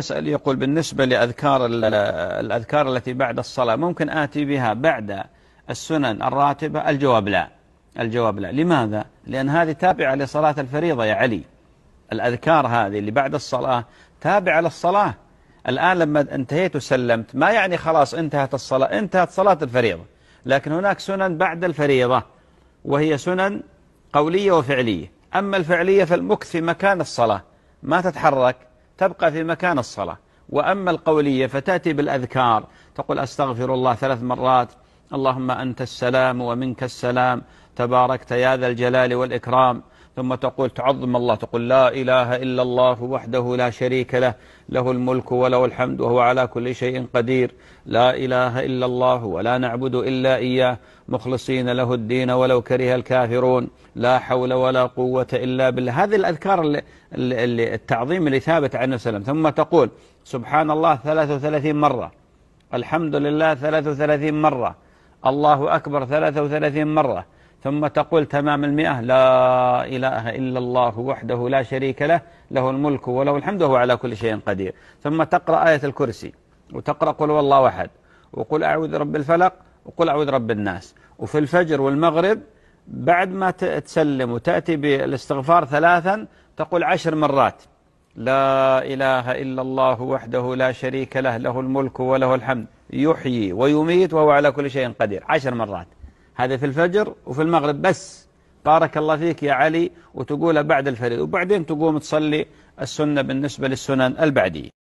يسأل يقول بالنسبة لأذكار الأذكار التي بعد الصلاة ممكن آتي بها بعد السنن الراتبة الجواب لا الجواب لا لماذا؟ لأن هذه تابعة لصلاة الفريضة يا علي الأذكار هذه اللي بعد الصلاة تابعة للصلاة الآن لما انتهيت وسلمت ما يعني خلاص انتهت الصلاة انتهت صلاة الفريضة لكن هناك سنن بعد الفريضة وهي سنن قولية وفعلية أما الفعلية فالمكث في مكان الصلاة ما تتحرك تبقى في مكان الصلاة وأما القولية فتأتي بالأذكار تقول أستغفر الله ثلاث مرات اللهم أنت السلام ومنك السلام تباركت يا ذا الجلال والإكرام ثم تقول تعظم الله تقول لا إله إلا الله وحده لا شريك له له الملك وله الحمد وهو على كل شيء قدير لا إله إلا الله ولا نعبد إلا إياه مخلصين له الدين ولو كره الكافرون لا حول ولا قوة إلا بالله هذه الأذكار التعظيم اللي ثابت عنه وسلم ثم تقول سبحان الله 33 مرة الحمد لله 33 مرة الله أكبر 33 مرة ثم تقول تمام المئة لا إله إلا الله وحده لا شريك له له الملك وله الحمد وهو على كل شيء قدير ثم تقرأ آية الكرسي وتقرأ قل والله أحد وقل أعوذ رب الفلق وقل أعوذ رب الناس وفي الفجر والمغرب بعد ما تسلم وتأتي بالاستغفار ثلاثا تقول عشر مرات لا إله إلا الله وحده لا شريك له له الملك وله الحمد يحيي ويميت وهو على كل شيء قدير عشر مرات هذا في الفجر وفي المغرب بس بارك الله فيك يا علي وتقولها بعد الفريض وبعدين تقوم تصلي السنة بالنسبة للسنن البعدية